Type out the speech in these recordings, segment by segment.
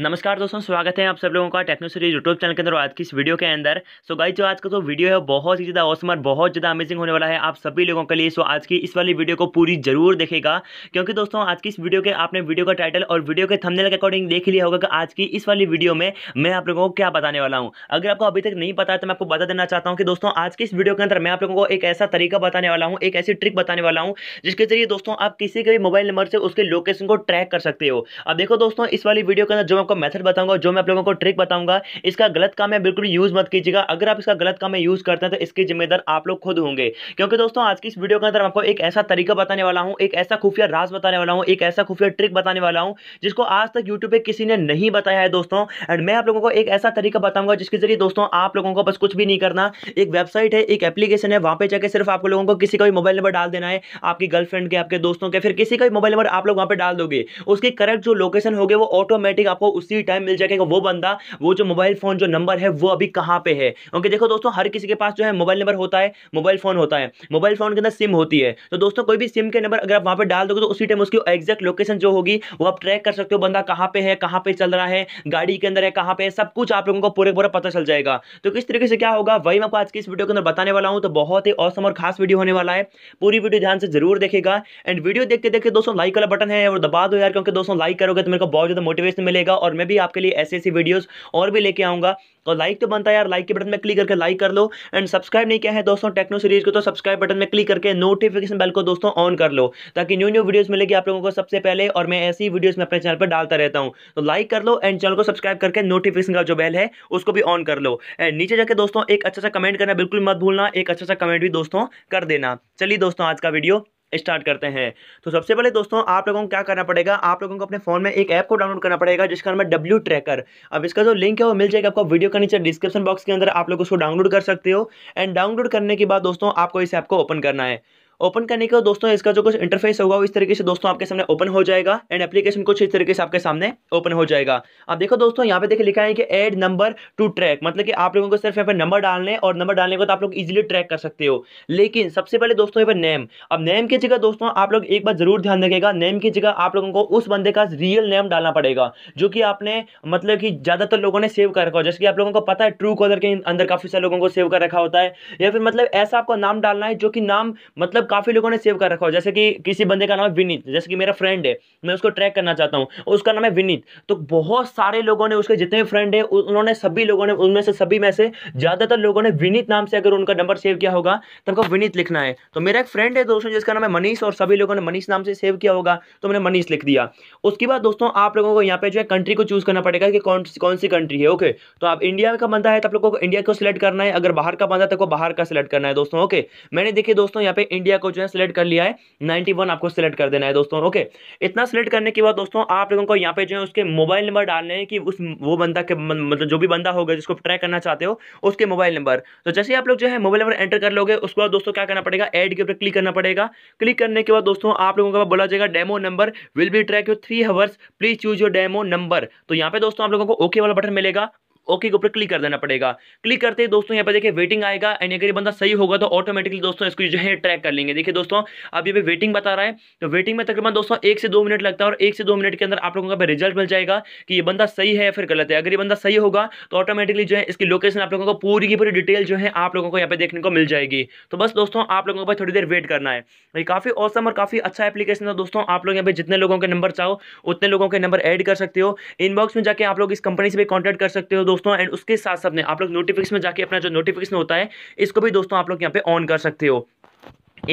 नमस्कार दोस्तों स्वागत है आप सब लोगों का टेक्नो सीरीज यूट्यूब चैनल के अंदर आज की इस वीडियो के अंदर सो गाइस जो आज का जो वीडियो है बहुत ही ज़्यादा औसम और बहुत ज़्यादा अमेजिंग होने वाला है आप सभी लोगों के लिए सो आज की इस वाली वीडियो को पूरी जरूर देखेगा क्योंकि दोस्तों आज की इस वीडियो के आपने वीडियो का टाइटल और वीडियो के थमनेल के अकॉर्डिंग देख लिया होगा कि आज की इस वाली वीडियो में मैं आप लोगों को क्या बताने वाला हूँ अगर आपको अभी तक नहीं पता है तो मैं आपको बता देना चाहता हूँ कि दोस्तों आज की इस वीडियो के अंदर मैं आप लोगों को एक ऐसा तरीका बताने वाला हूँ एक ऐसी ट्रिक बताने वाला हूँ जिसके जरिए दोस्तों आप किसी के भी मोबाइल नंबर से उसके लोकेशन को ट्रैक कर सकते हो अब देखो दोस्तों इस वाली वीडियो के अंदर जो को मेथड बताऊंगा जो मैं आप लोगों को ट्रिक बताऊंगा इसका गलत काम है बिल्कुल यूज़ मत कीजिएगा अगर आप इसका गलत काम यूज़ करते हैं तो इसके जिम्मेदार आप लोग खुद होंगे क्योंकि दोस्तों आज की इस वीडियो के अंदर आपको एक ऐसा तरीका बताने वाला हूँ एक ऐसा खुफिया राज बताने वाला हूँ एक ऐसा खुफिया ट्रिक बताने वाला हूँ जिसको आज तक यूट्यूब पर किसी ने नहीं बताया है दोस्तों एंड मैं आप लोगों को एक ऐसा तरीका बताऊंगा जिसके जरिए दोस्तों आप लोगों को बस कुछ भी नहीं करना एक वेबसाइट है एक एप्लीकेशन है वहाँ पर जाकर सिर्फ आप लोगों को किसी का भी मोबाइल नंबर डाल देना है आपकी गर्लफ्रेंड के आपके दोस्तों के फिर किसी का भी मोबाइल नंबर आप लोग वहाँ पर डाल दोगे उसकी करेक्ट जो लोकेशन होगी वो ऑटोमेटिक आपको उसी टाइम मिल जाएगा वो बंदा वो जो मोबाइल फ़ोन जो नंबर है वो अभी कहाँ पे है ओके देखो दोस्तों हर किसी के पास जो है मोबाइल नंबर होता है मोबाइल फ़ोन होता है मोबाइल फ़ोन के अंदर सिम होती है तो दोस्तों कोई भी सिम के नंबर अगर आप वहाँ पर डाल दोगे तो उसी टाइम उसकी एग्जैक्ट लोकेशन जो होगी वो आप ट्रैक कर सकते हो बंदा कहाँ पे है कहाँ पे चल रहा है गाड़ी के अंदर है कहाँ पे है सब कुछ आप लोगों को पूरे पूरा पता चल जाएगा तो किस तरीके से क्या होगा वही मैं आपको आज की इस वीडियो के अंदर बताने वाला हूँ तो बहुत ही औसम और खास वीडियो होने वाला है पूरी वीडियो ध्यान से जरूर देखेगा एंड वीडियो देखते देखते दोस्तों लाइक वाला बटन है और दबा दो यार क्योंकि दोस्तों लाइक करोगे तो मेरे को बहुत ज़्यादा मोटिवेशन मिलेगा और मैं भी आपके लिए ऐसे ऐसी वीडियोस और भी लेके आऊँगा तो लाइक तो बनता है यार लाइक के बटन में क्लिक करके लाइक कर लो एंड सब्सक्राइब नहीं किया है दोस्तों टेक्नो सीरीज को तो सब्सक्राइब बटन में क्लिक करके नोटिफिकेशन बेल को दोस्तों ऑन कर लो ताकि न्यू न्यू वीडियोस मिलेगी आप लोगों को सबसे पहले और मैं ऐसी वीडियोस में अपने चैनल पर डालता रहता हूँ तो लाइक कर लो एंड चैनल को सब्सक्राइब करके नोटिफिकेशन का जो बेल है उसको भी ऑन कर लो एंड नीचे जाकर दोस्तों एक अच्छा सा कमेंट करना बिल्कुल मत भूलना एक अच्छा सा कमेंट भी दोस्तों कर देना चलिए दोस्तों आज का वीडियो स्टार्ट करते हैं तो सबसे पहले दोस्तों आप लोगों को क्या करना पड़ेगा आप लोगों को अपने फोन में एक ऐप को डाउनलोड करना पड़ेगा जिसका नाम है डब्ल्यू ट्रैकर अब इसका जो लिंक है वो मिल जाएगा आपको वीडियो के नीचे डिस्क्रिप्शन बॉक्स के अंदर आप लोग उसको डाउनलोड कर सकते हो एंड डाउनलोड करने के बाद दोस्तों आपको इस ऐप को ओपन करना है ओपन करने के बाद दोस्तों इसका जो कुछ इंटरफेस होगा इस तरीके से दोस्तों आपके सामने ओपन हो जाएगा एंड एप्लीकेशन कुछ इस तरीके से आपके सामने ओपन हो जाएगा अब देखो दोस्तों यहाँ पे देखिए लिखा है कि एड नंबर टू ट्रैक मतलब कि आप लोगों को सिर्फ यहाँ पर नंबर डालने और नंबर डालने के बाद आप लोग इजिली ट्रैक कर सकते हो लेकिन सबसे पहले दोस्तों यहाँ पर नेम अब नेम की जगह दोस्तों आप लोग एक बार जरूर ध्यान रखेगा नेम की जगह आप लोगों को उस बंदे का रियल नेम डालना पड़ेगा जो कि आपने मतलब कि ज़्यादातर लोगों ने सेव कर रखा हो जैसे कि आप लोगों को पता है ट्रू कॉलर के अंदर काफ़ी सारे लोगों को सेव कर रखा होता है या फिर मतलब ऐसा आपको नाम डालना है जो कि नाम मतलब काफ़ी लोगों ने सेव कर रखा हो जैसे कि किसी बंदे का नाम है विनीत जैसे कि मेरा फ्रेंड है मैं उसको ट्रैक करना चाहता हूँ उसका नाम है विनीत तो बहुत सारे लोगों ने उसके जितने भी फ्रेंड है उन्होंने सभी लोगों ने उनमें से सभी में से ज़्यादातर लोगों ने विनीत नाम से अगर उनका नंबर सेव किया होगा तो उनको विनीत लिखना है तो मेरा एक फ्रेंड है दोस्तों जिसका नाम है मनीष और सभी लोगों ने मनीष नाम से सेव किया होगा तो मैंने मनीष लिख दिया उसके बाद दोस्तों आप लोगों को यहाँ पे जो है कंट्री को चूज़ करना पड़ेगा कि कौन कौन सी कंट्री है ओके तो आप इंडिया का बंदा है तो आप लोगों को इंडिया को सिलेक्ट करना है अगर बाहर का बंदा है तो बाहर का सिलेक्ट करना है दोस्तों ओके मैंने देखिए दोस्तों यहाँ पे इंडिया एरिया को जो है सिलेक्ट कर लिया है नाइन्टी आपको सिलेक्ट कर देना है दोस्तों ओके इतना सिलेक्ट करने के बाद दोस्तों आप लोगों को यहाँ पे जो है उसके मोबाइल नंबर डालने हैं कि उस वो बंदा के मतलब जो भी बंदा होगा जिसको ट्रैक करना चाहते हो उसके मोबाइल नंबर तो जैसे आप लोग जो है मोबाइल नंबर एंटर कर लोगे उसके बाद दोस्तों क्या करना पड़ेगा एड के ऊपर क्लिक करना पड़ेगा क्लिक करने के बाद दोस्तों आप लोगों का बोला जाएगा demo number will be track you three hours please choose your demo number तो यहाँ पे दोस्तों आप लोगों को ओके वाला बटन मिलेगा ओके के ऊपर क्लिक कर देना पड़ेगा क्लिक करते ही दोस्तों यहाँ पर देखिए वेटिंग आएगा एंड अगर ये बंदा सही होगा तो ऑटोमेटिकली दोस्तों इसको जो है ट्रैक कर लेंगे देखिए दोस्तों अब ये वेटिंग बता रहा है तो वेटिंग में तकरीबन दोस्तों एक से दो मिनट लगता है और एक से दो मिनट के अंदर आप लोगों का रिजल्ट मिल जाएगा कि ये बंदा सही है या फिर गलत है अगर ये बंदा सही होगा तो ऑटोमेटिकली जो है इसकी लोकेशन आप लोगों को पूरी की पूरी डिटेल जो है आप लोगों को यहाँ पे देखने को मिल जाएगी तो बस दोस्तों आप लोगों को थोड़ी देर वेट करना है ये काफ़ी औसम और काफ़ी अच्छा एप्लीकेशन था दोस्तों आप लोग यहाँ पे जितने लोगों के नंबर चाहो उतने लोगों के नंबर ऐड कर सकते हो इनबॉक्स में जाके आप लोग इस कंपनी से भी कॉन्टैक्ट कर सकते हो दोस्तों दोस्तों एंड उसके साथ साथ आप लोग नोटिफिकेशन में जाके अपना जो नोटिफिकेशन होता है इसको भी दोस्तों आप लोग यहाँ पे ऑन कर सकते हो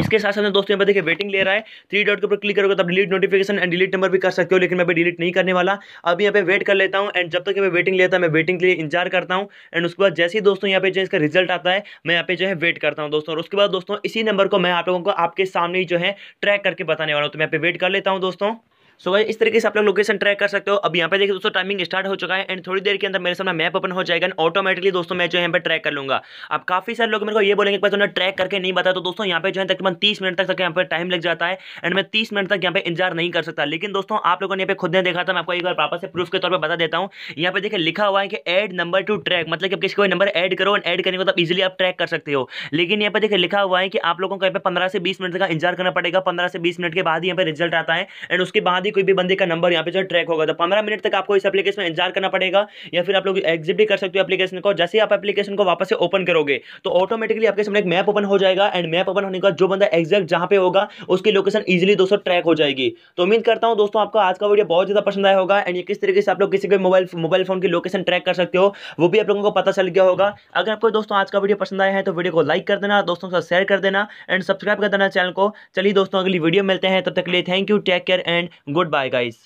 इसके साथ साथ दोस्तों यहाँ पर देखिए वेटिंग ले रहा है थ्री डॉट के ऊपर क्लिक करोगे तो आप delete notification and delete number भी कर सकते हो लेकिन मैं अभी डिलीट नहीं करने वाला अब यहाँ पे वेट कर लेता हूँ एंड जब तक मैं वेटिंग लेता हूँ मैं वेटिंग के लिए इंतजार करता हूँ एंड उसके बाद जैसे ही दोस्तों यहाँ पे जो इसका रिजल्ट आता है मैं यहाँ पे जो है वेट करता हूँ दोस्तों और उसके बाद दोस्तों इसी नंबर को मैं आप लोगों को आपके सामने जो है ट्रैक करके बताने वाला हूँ तो मैं यहाँ पे वेट कर लेता हूँ दोस्तों सो भाई इस तरीके से आप लोग लोकेशन ट्रैक कर सकते हो अब यहाँ पे देखिए दोस्तों टाइमिंग स्टार्ट हो चुका है एंड थोड़ी देर के अंदर मेरे सामने मैप ओपन हो जाएगा ऑटोमेटिकली दोस्तों मैं जो यहाँ पर ट्रैक कर लूँगा अब काफी सारे लोग मेरे को ये बोलेंगे कि उन्हें ट्रैक करके नहीं बताया तो दोस्तों यहाँ पे जो है तकरीबन तीस मिनट तक यहाँ पर टाइम लग जाता है एंड मैं तीस मिनट तक यहाँ पे इंतजार नहीं कर सकता लेकिन दोस्तों आप लोगों ने यहाँ पे खुद ने देखा था मैं आपको एक बार पापा से प्रूफ के तौर पर बता देता हूँ यहाँ पे देखिए लिखा हुआ है कि एड नंबर टू ट्रैक मतलब कि किसी को नंबर एड करो एंड एड करने को बाद इजिली आप ट्रैक कर सकते हो लेकिन यहाँ पे देखिए लिखा हुआ है कि आप लोगों को यहाँ पे पंद्रह से बीस मिनट का इंतजार करना पड़ेगा पंद्रह से बीस मिनट के बाद यहाँ पे रिजल्ट आता है एंड उसके बाद ही कोई भी बंदे का नंबर यहाँ पे जो ट्रैक होगा तो पंद्रह मिनट तक आपको इस एप्लीकेशन में इंतजार करना पड़ेगा या फिर आप लोग एग्जिट भी कर सकते हो एप्लीकेशन को जैसे ही आप एप्लीकेशन को वापस से ओपन करोगे तो ऑटोमेटिकली आपके सामने एक मैप ओपन हो जाएगा एंड मैप ओपन होने का जो बंदा एग्जैक्ट जहाँ पे होगा उसकी लोकेशन ईजिली दोस्तों ट्रैक हो जाएगी तो उम्मीद करता हूँ दोस्तों आपको आज का वीडियो बहुत ज़्यादा पसंद आया होगा एंड ये किस तरीके से आप लोग किसी के मोबाइल मोबाइल फोन की लोकेशन ट्रैक कर सकते हो वो भी आप लोगों को पता चल गया होगा अगर आपको दोस्तों आज का वीडियो पसंद आया है तो वीडियो को लाइक कर देना दोस्तों के साथ शेयर कर देना एंड सब्सक्राइब कर देना चैनल को चलिए दोस्तों अगली वीडियो मिलते हैं तब तक के लिए thank you take care and good bye guys